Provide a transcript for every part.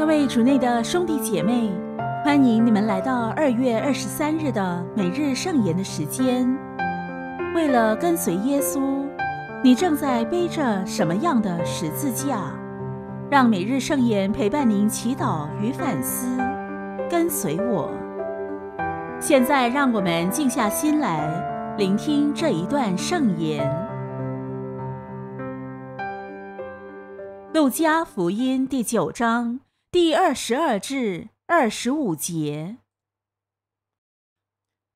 各位主内的兄弟姐妹，欢迎你们来到二月二十三日的每日圣言的时间。为了跟随耶稣，你正在背着什么样的十字架？让每日圣言陪伴您祈祷与反思。跟随我，现在让我们静下心来聆听这一段圣言。路加福音第九章。第二十二至二十五节。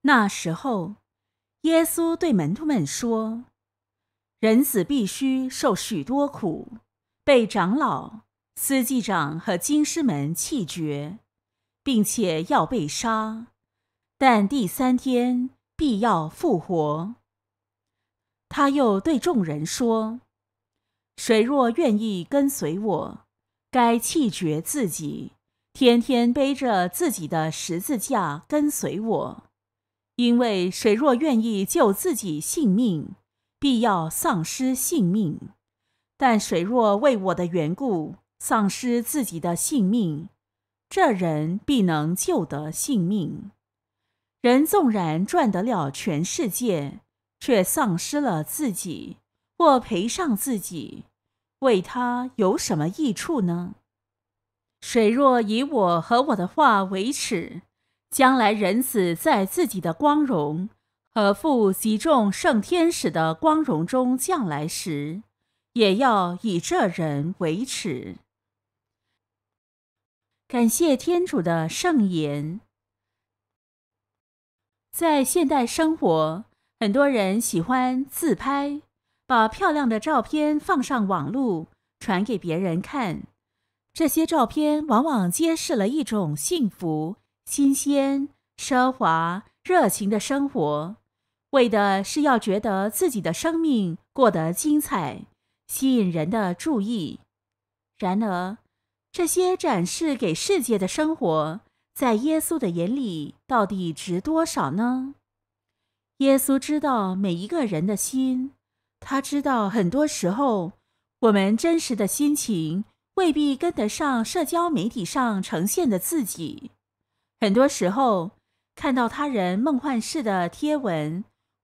那时候，耶稣对门徒们说：“人子必须受许多苦，被长老、司祭长和经师们弃绝，并且要被杀，但第三天必要复活。”他又对众人说：“谁若愿意跟随我，”该气绝自己，天天背着自己的十字架跟随我，因为谁若愿意救自己性命，必要丧失性命；但谁若为我的缘故丧失自己的性命，这人必能救得性命。人纵然赚得了全世界，却丧失了自己，或赔上自己。为他有什么益处呢？谁若以我和我的话为耻，将来人子在自己的光荣和负及重圣天使的光荣中将来时，也要以这人为耻。感谢天主的圣言。在现代生活，很多人喜欢自拍。把漂亮的照片放上网路，传给别人看。这些照片往往揭示了一种幸福、新鲜、奢华、热情的生活，为的是要觉得自己的生命过得精彩，吸引人的注意。然而，这些展示给世界的生活，在耶稣的眼里到底值多少呢？耶稣知道每一个人的心。他知道，很多时候我们真实的心情未必跟得上社交媒体上呈现的自己。很多时候，看到他人梦幻式的贴文，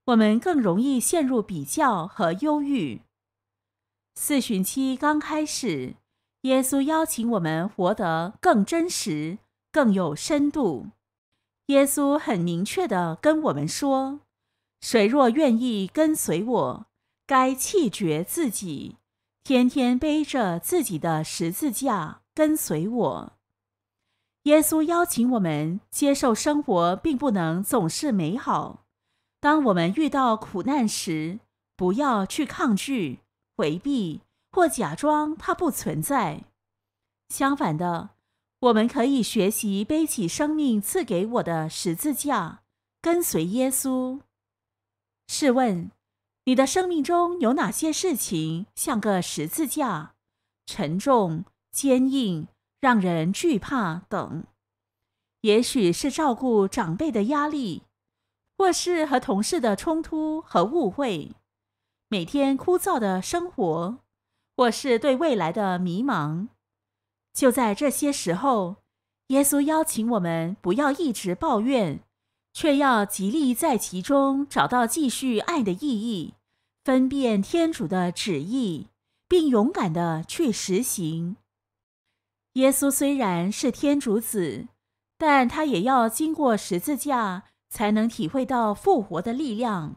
我们更容易陷入比较和忧郁。四旬期刚开始，耶稣邀请我们活得更真实、更有深度。耶稣很明确地跟我们说：“谁若愿意跟随我，”该弃绝自己，天天背着自己的十字架跟随我。耶稣邀请我们接受生活，并不能总是美好。当我们遇到苦难时，不要去抗拒、回避或假装它不存在。相反的，我们可以学习背起生命赐给我的十字架，跟随耶稣。试问？你的生命中有哪些事情像个十字架，沉重、坚硬，让人惧怕等？也许是照顾长辈的压力，或是和同事的冲突和误会，每天枯燥的生活，或是对未来的迷茫。就在这些时候，耶稣邀请我们不要一直抱怨。却要极力在其中找到继续爱的意义，分辨天主的旨意，并勇敢的去实行。耶稣虽然是天主子，但他也要经过十字架才能体会到复活的力量。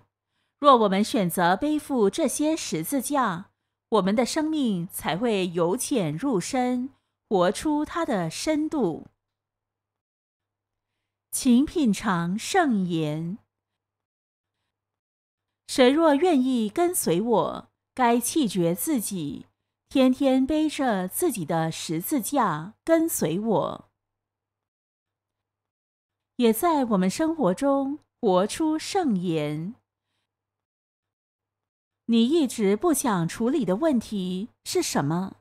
若我们选择背负这些十字架，我们的生命才会由浅入深，活出它的深度。请品尝圣言。谁若愿意跟随我，该弃绝自己，天天背着自己的十字架跟随我。也在我们生活中活出圣言。你一直不想处理的问题是什么？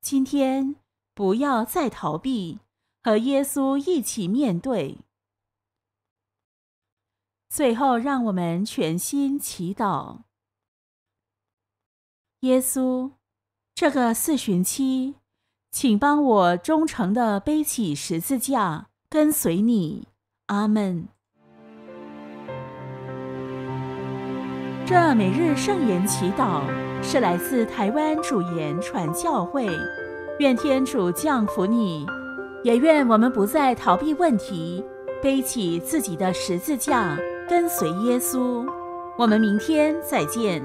今天不要再逃避，和耶稣一起面对。最后，让我们全心祈祷。耶稣，这个四旬期，请帮我忠诚的背起十字架，跟随你。阿门。这每日圣言祈祷是来自台湾主言传教会，愿天主降福你，也愿我们不再逃避问题。背起自己的十字架，跟随耶稣。我们明天再见。